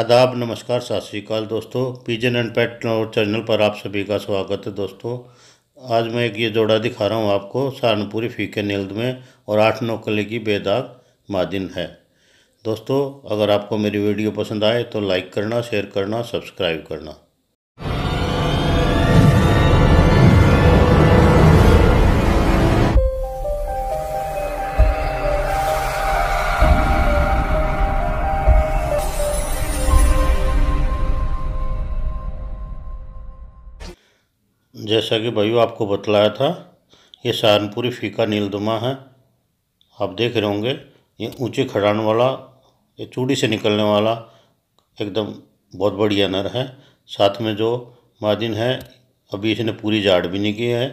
आदाब नमस्कार सत श्रीकाल दोस्तों पिजन एंड पेट और चैनल पर आप सभी का स्वागत है दोस्तों आज मैं एक ये जोड़ा दिखा रहा हूँ आपको सहारनपुरी फीके नील्द में और आठ नौ कले की बेदाग मादिन है दोस्तों अगर आपको मेरी वीडियो पसंद आए तो लाइक करना शेयर करना सब्सक्राइब करना जैसा कि भाइयों आपको बतलाया था ये सहारनपुरी फीका नीलदुमा है आप देख रहे होंगे ये ऊंचे खड़ान वाला ये चूड़ी से निकलने वाला एकदम बहुत बढ़िया नर है साथ में जो मादिन है अभी इसने पूरी जाड़ भी नहीं की है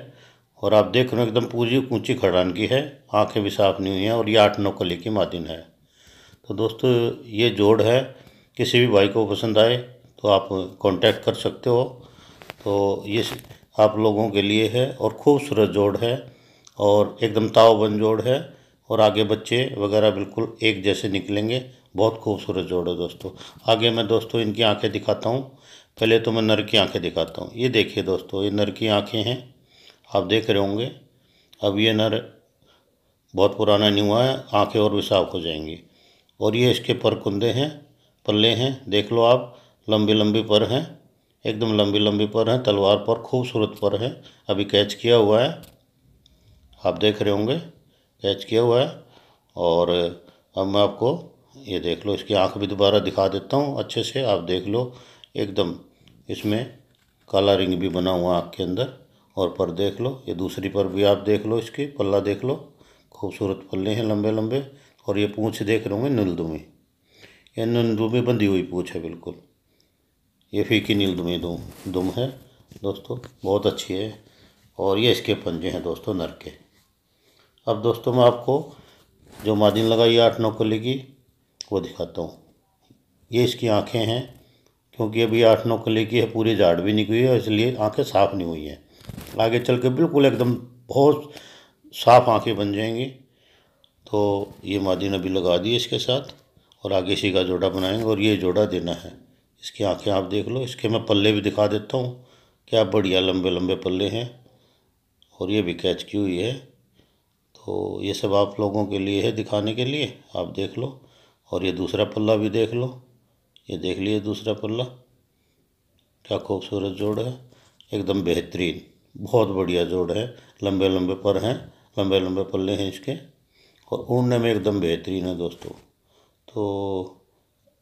और आप देख रहे हो एकदम पूरी ऊंची खड़ान की है आंखें भी साफ नहीं हुई हैं और ये आठ नौ कले की मादिन है तो दोस्तों ये जोड़ है किसी भी भाई को पसंद आए तो आप कॉन्टैक्ट कर सकते हो तो ये आप लोगों के लिए है और खूबसूरत जोड़ है और एकदम तावबंद जोड़ है और आगे बच्चे वगैरह बिल्कुल एक जैसे निकलेंगे बहुत खूबसूरत जोड़ है दोस्तों आगे मैं दोस्तों इनकी आंखें दिखाता हूँ पहले तो मैं नर की आंखें दिखाता हूँ ये देखिए दोस्तों ये नर की आंखें हैं आप देख रहे होंगे अब ये नर बहुत पुराना नहीं हुआ है आँखें और भी साफ हो जाएंगी और ये इसके पर कुंदे हैं पल्ले हैं देख लो आप लंबी लंबी पर हैं एकदम लंबी लंबी पर हैं तलवार पर खूबसूरत पर हैं अभी कैच किया हुआ है आप देख रहे होंगे कैच किया हुआ है और अब मैं आपको ये देख लो इसकी आंख भी दोबारा दिखा देता हूँ अच्छे से आप देख लो एकदम इसमें काला रिंग भी बना हुआ आँख के अंदर और पर देख लो ये दूसरी पर भी आप देख लो इसकी पल्ला देख लो खूबसूरत पल्ले हैं लंबे लंबे और ये पूँछ देख रहे होंगे नुलदुमी ये नुलदुमी बंधी हुई पूँछ है बिल्कुल ये फीकी नील दुमे दुम दुम है दोस्तों बहुत अच्छी है और ये इसके पंजे हैं दोस्तों नर के अब दोस्तों मैं आपको जो मादिन लगाई आठ नौ को की वो दिखाता हूँ ये इसकी आँखें हैं क्योंकि अभी आठ नौ को की है पूरी झाड़ भी निकली है इसलिए आँखें साफ़ नहीं हुई हैं आगे चल के बिल्कुल एकदम बहुत साफ़ आँखें बन जाएंगी तो ये मादिन अभी लगा दी इसके साथ और आगे इसी का जोड़ा बनाएंगे और ये जोड़ा देना है इसकी आंखें आप देख लो इसके मैं पल्ले भी दिखा देता हूँ क्या बढ़िया लंबे लंबे पल्ले हैं और ये भी कैच की हुई है तो ये सब आप लोगों के लिए है दिखाने के लिए आप देख लो और ये दूसरा पल्ला भी देख लो ये देख लिए दूसरा पल्ला क्या खूबसूरत जोड़ है एकदम बेहतरीन बहुत बढ़िया जोड़ है लंबे लंबे पर हैं लंबे लंबे पल्ले हैं इसके और उड़ने में एकदम बेहतरीन है दोस्तों तो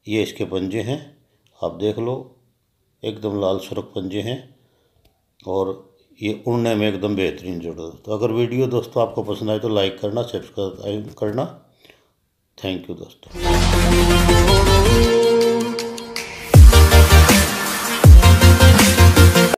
ये इसके पंजे हैं आप देख लो एकदम लाल सुरख पंजे हैं और ये उड़ने में एकदम बेहतरीन जुड़ तो अगर वीडियो दोस्तों आपको पसंद आए तो लाइक करना सब्सक्राइब करना थैंक यू दोस्तों